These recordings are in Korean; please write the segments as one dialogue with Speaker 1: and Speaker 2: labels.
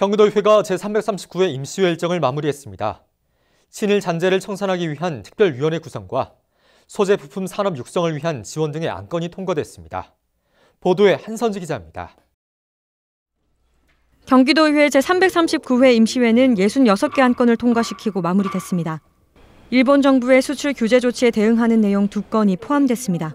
Speaker 1: 경기도의회가 제339회 임시회 일정을 마무리했습니다. 친일 잔재를 청산하기 위한 특별위원회 구성과 소재 부품 산업 육성을 위한 지원 등의 안건이 통과됐습니다. 보도에 한선지 기자입니다.
Speaker 2: 경기도의회 제339회 임시회는 66개 안건을 통과시키고 마무리됐습니다. 일본 정부의 수출 규제 조치에 대응하는 내용 두 건이 포함됐습니다.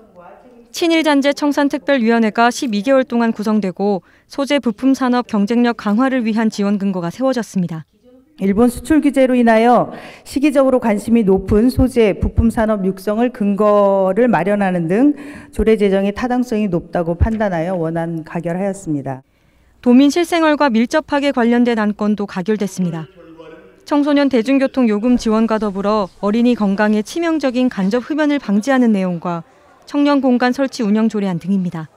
Speaker 2: 친일잔재 청산특별위원회가 12개월 동안 구성되고 소재 부품 산업 경쟁력 강화를 위한 지원 근거가 세워졌습니다.
Speaker 3: 일본 수출 규제로 인하여 시기적으로 관심이 높은 소재, 부품 산업 육성을 근거를 마련하는 등 조례 제정의 타당성이 높다고 판단하여 원안 가결하였습니다.
Speaker 2: 도민 실생활과 밀접하게 관련된 안건도 가결됐습니다. 청소년 대중교통 요금 지원과 더불어 어린이 건강에 치명적인 간접 흡연을 방지하는 내용과 청년 공간 설치 운영 조례안 등입니다.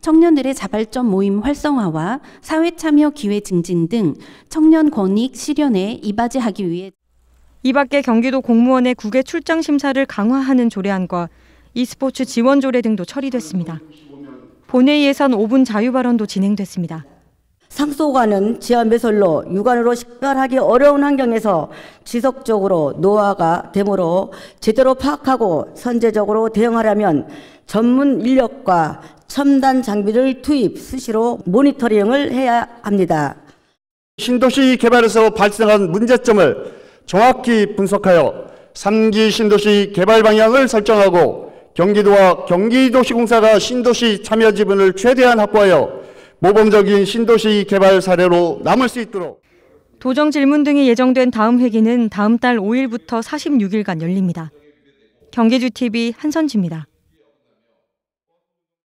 Speaker 2: 청년들의 자발적 모임 활성화와 사회 참여 기회 증진 등 청년 권익 실현에 이바지하기 위해 이밖에 경기도 공무원의 국외 출장 심사를 강화하는 조례안과 e스포츠 지원 조례 등도 처리됐습니다. 본회의에선 5분 자유 발언도 진행됐습니다.
Speaker 4: 상소관은 지하매설로 육안으로 식별하기 어려운 환경에서 지속적으로 노화가 되므로 제대로 파악하고 선제적으로 대응하려면 전문 인력과 첨단 장비를 투입 수시로 모니터링을 해야 합니다.
Speaker 5: 신도시 개발에서 발생한 문제점을 정확히 분석하여 3기 신도시 개발 방향을 설정하고 경기도와 경기도시공사가 신도시 참여 지분을 최대한 확보하여 모범적인 신도시 개발 사례로 남을 수 있도록
Speaker 2: 도정 질문 등이 예정된 다음 회기는 다음 달 5일부터
Speaker 3: 46일간 열립니다. 경기주 TV 한선지입니다.